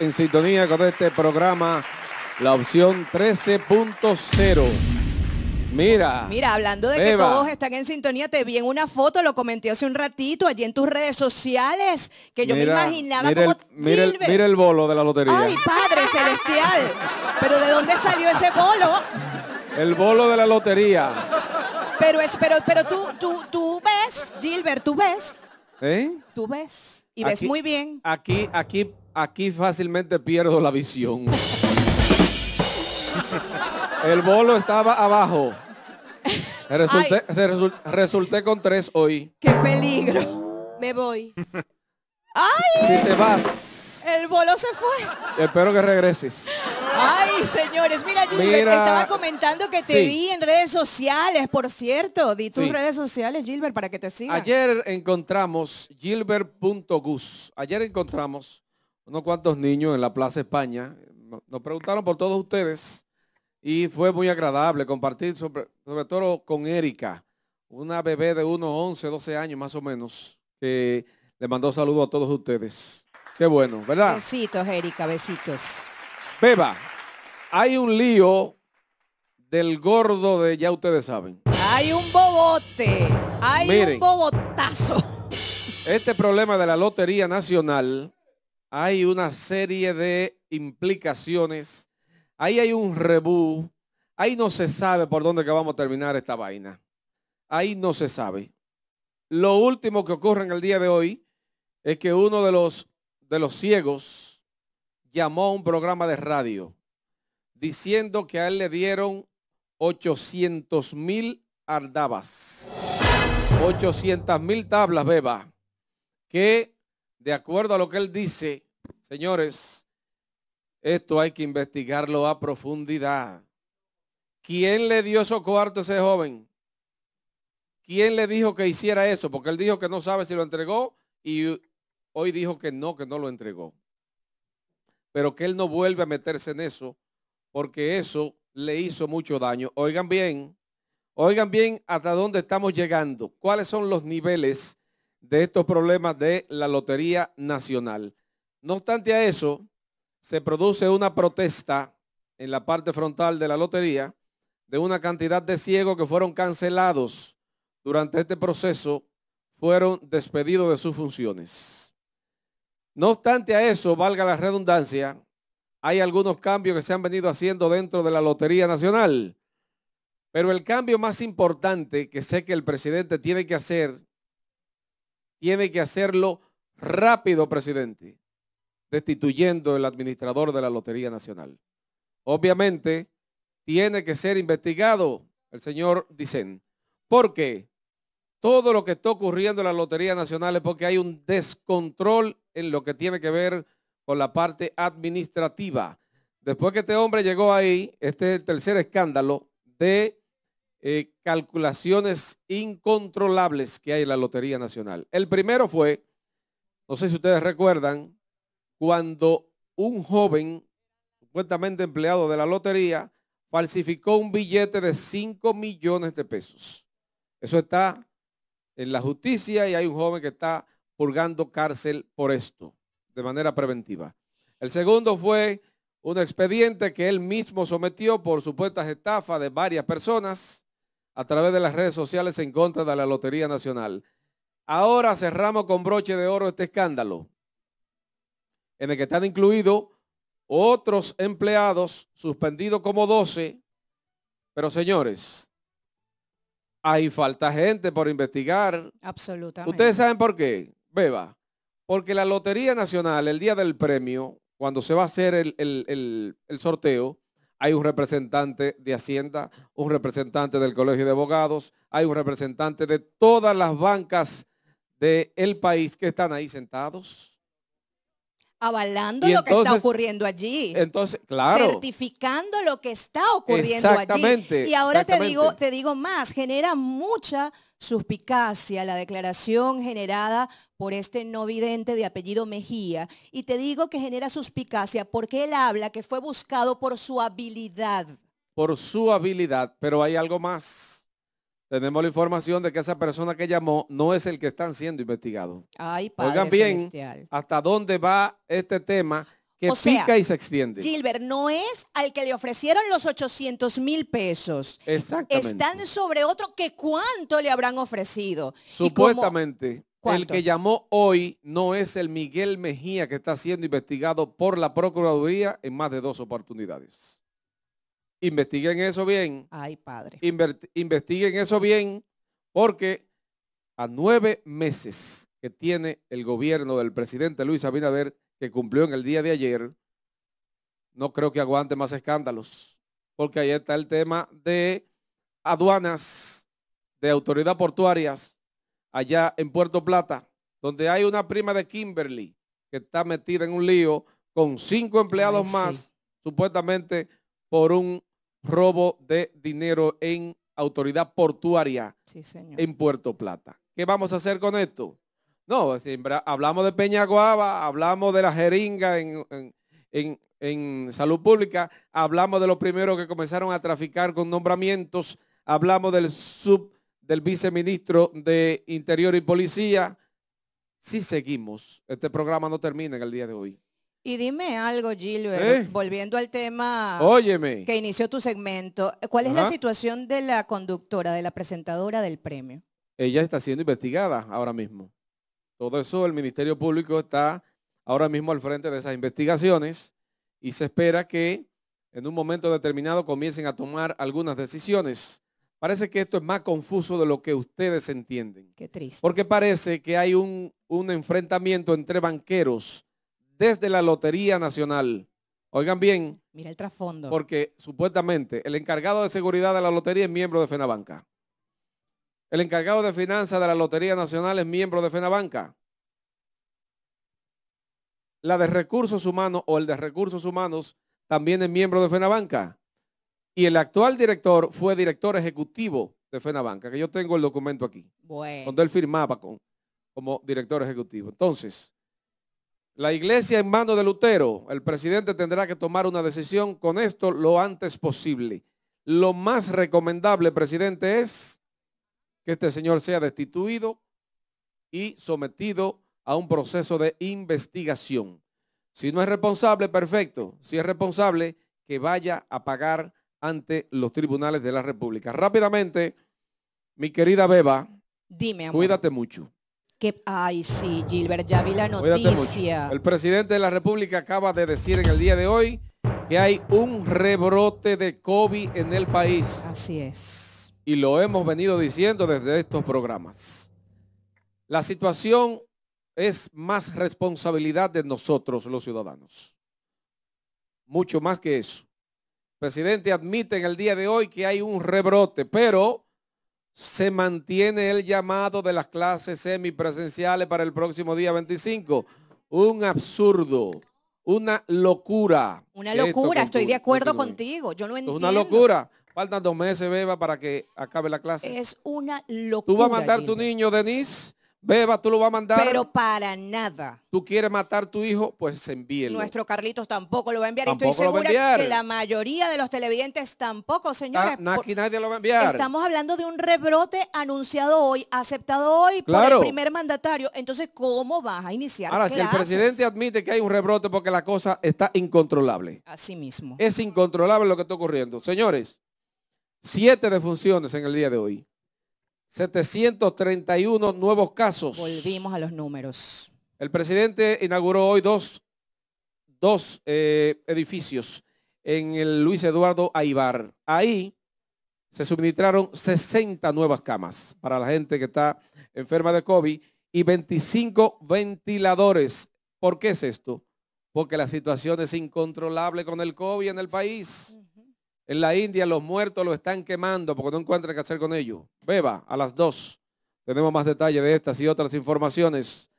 en sintonía con este programa, la opción 13.0. Mira. Mira, hablando de que todos están en sintonía, te vi en una foto, lo comenté hace un ratito allí en tus redes sociales, que yo me imaginaba como mira, el, bolo de la lotería. Ay, padre celestial. Pero ¿de dónde salió ese bolo? El bolo de la lotería. Pero es, pero, pero tú, tú, tú ves, Gilbert, tú ves. ¿Eh? Tú ves. Y ves muy bien. Aquí, aquí aquí fácilmente pierdo la visión. El bolo estaba abajo. Resulté, con tres hoy. ¡Qué peligro! Me voy. ¡Ay! Si te vas. El bolo se fue. Espero que regreses. Ay, señores, mira, Gilbert, estaba comentando que te vi en redes sociales, por cierto. Di tus redes sociales, Gilbert, para que te siga Ayer encontramos gilbert.gus. Ayer encontramos unos cuantos niños en la Plaza España. Nos preguntaron por todos ustedes y fue muy agradable compartir sobre, todo con Erika, una bebé de unos 11, 12 años más o menos, que le mandó saludos a todos ustedes. Qué bueno, ¿verdad? Besitos, Erika, besitos. Beba, hay un lío del gordo de, ya ustedes saben. Hay un bobote, hay un bobotazo. Este problema de la Lotería Nacional hay una serie de implicaciones, ahí hay un rebú, ahí no se sabe por dónde que vamos a terminar esta vaina. Ahí no se sabe. Lo último que ocurre en el día de hoy es que uno de los, de los ciegos llamó a un programa de radio diciendo que a él le dieron 800 mil ardabas, 800 mil tablas, beba, que de acuerdo a lo que él dice, señores, esto hay que investigarlo a profundidad. ¿Quién le dio esos cuartos a ese joven? ¿Quién le dijo que hiciera eso? Porque él dijo que no sabe si lo entregó y hoy dijo que no, que no lo entregó. Pero que él no vuelve a meterse en eso porque eso le hizo mucho daño. Oigan bien, oigan bien hasta dónde estamos llegando. ¿Cuáles son los niveles de estos problemas de la Lotería Nacional. No obstante a eso, se produce una protesta en la parte frontal de la lotería de una cantidad de ciegos que fueron cancelados durante este proceso, fueron despedidos de sus funciones. No obstante a eso, valga la redundancia, hay algunos cambios que se han venido haciendo dentro de la Lotería Nacional. Pero el cambio más importante que sé que el presidente tiene que hacer tiene que hacerlo rápido, presidente, destituyendo el administrador de la Lotería Nacional. Obviamente, tiene que ser investigado el señor Dicen, porque todo lo que está ocurriendo en la Lotería Nacional es porque hay un descontrol en lo que tiene que ver con la parte administrativa. Después que este hombre llegó ahí, este es el tercer escándalo de eh, calculaciones incontrolables que hay en la Lotería Nacional. El primero fue, no sé si ustedes recuerdan, cuando un joven, supuestamente empleado de la lotería, falsificó un billete de 5 millones de pesos. Eso está en la justicia y hay un joven que está purgando cárcel por esto, de manera preventiva. El segundo fue un expediente que él mismo sometió por supuestas estafas de varias personas a través de las redes sociales en contra de la Lotería Nacional. Ahora cerramos con broche de oro este escándalo, en el que están incluidos otros empleados suspendidos como 12. Pero señores, hay falta gente por investigar. Absolutamente. Ustedes saben por qué, Beba. Porque la Lotería Nacional, el día del premio, cuando se va a hacer el, el sorteo, hay un representante de Hacienda, un representante del Colegio de Abogados, hay un representante de todas las bancas del país que están ahí sentados avalando lo que está ocurriendo allí. Entonces, claro. Certificando lo que está ocurriendo allí. Y ahora te digo, te digo más, genera mucha suspicacia la declaración generada por este no vidente de apellido Mejía. Y te digo que genera suspicacia porque él habla que fue buscado por su habilidad. Por su habilidad, pero hay algo más tenemos la información de que esa persona que llamó no es el que están siendo investigados. Ay, Oigan bien hasta dónde va este tema que pica y se extiende. Gilbert, no es al que le ofrecieron los 800 mil pesos. Están sobre otro que cuánto le habrán ofrecido. Supuestamente. El que llamó hoy no es el Miguel Mejía que está siendo investigado por la Procuraduría en más de dos oportunidades. Investiguen eso bien. Ay, padre. investiguen eso bien porque a nueve meses que tiene el gobierno del presidente Luis Abinader, que cumplió en el día de ayer, no creo que aguante más escándalos, porque ahí está el tema de aduanas, de autoridad portuarias, allá en Puerto Plata, donde hay una prima de Kimberly que está metida en un lío con cinco empleados más, supuestamente por un robo de dinero en autoridad portuaria en Puerto Plata. ¿Qué vamos a hacer con esto? No, siempre hablamos de Peñaguaba, hablamos de la jeringa en, en, en salud pública, hablamos de los primeros que comenzaron a traficar con nombramientos, hablamos del sub del viceministro de Interior y Policía. Si seguimos, este programa no termina en el día de hoy. Y dime algo, Gilbert, ¿Eh? volviendo al tema que inició tu segmento, ¿cuál es la situación de la conductora, de la presentadora del premio? Ella está siendo investigada ahora mismo. Todo eso, el Ministerio Público está ahora mismo al frente de esas investigaciones y se espera que en un momento determinado comiencen a tomar algunas decisiones. Parece que esto es más confuso de lo que ustedes entienden. Qué triste. Porque parece que hay un, un enfrentamiento entre banqueros desde la Lotería Nacional. Oigan bien. Mira el trasfondo. Porque supuestamente el encargado de seguridad de la lotería es miembro de Fenabanca. El encargado de finanzas de la Lotería Nacional es miembro de Fenabanca. La de recursos humanos o el de recursos humanos también es miembro de Fenabanca. Y el actual director fue director ejecutivo de Fenabanca, que yo tengo el documento aquí. Bueno. Donde él firmaba como director ejecutivo. Entonces, la iglesia en mano de Lutero, el presidente tendrá que tomar una decisión con esto lo antes posible. Lo más recomendable, presidente, es que este señor sea destituido y sometido a un proceso de investigación. Si no es responsable, perfecto. Si es responsable, que vaya a pagar ante los tribunales de la República. Rápidamente, mi querida Beba, Dime, cuídate mucho. Que, ay, sí, Gilbert, ya vi la noticia. El presidente de la República acaba de decir en el día de hoy que hay un rebrote de COVID en el país. Así es. Y lo hemos venido diciendo desde estos programas. La situación es más responsabilidad de nosotros, los ciudadanos. Mucho más que eso. El presidente admite en el día de hoy que hay un rebrote, pero se mantiene el llamado de las clases semipresenciales para el próximo día 25. Un absurdo, una locura. Una locura, estoy de acuerdo contigo. Yo no entiendo. una locura. Faltan dos meses, Beba, para que acabe la clase. Es una locura. Tú vas a matar tu niño, Denise, Beba, tú lo vas a mandar. Pero para nada. Tú quieres matar a tu hijo, pues envíelo. Nuestro Carlitos tampoco lo va a enviar. Estoy segura que la mayoría de los televidentes tampoco, señores. Ah, nadie lo va a enviar. Estamos hablando de un rebrote anunciado hoy, aceptado hoy por el primer mandatario. Entonces, ¿cómo vas a iniciar? Ahora, si el presidente admite que hay un rebrote porque la cosa está incontrolable. Así mismo. Es incontrolable lo que está ocurriendo. Señores, siete defunciones en el día de hoy. 731 nuevos casos. Volvimos a los números. El presidente inauguró hoy dos, eh, edificios en el Luis Eduardo Aibar. Ahí se suministraron 60 nuevas camas para la gente que está enferma de COVID y 25 ventiladores. ¿Por qué es esto? Porque la situación es incontrolable con el COVID en el país. En la India los muertos lo están quemando porque no encuentran qué hacer con ellos. Beba, a las dos. Tenemos más detalles de estas y otras informaciones.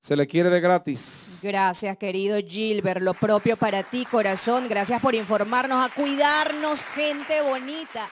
Se le quiere de gratis. Gracias, querido Gilbert. Lo propio para ti, corazón. Gracias por informarnos, a cuidarnos, gente bonita.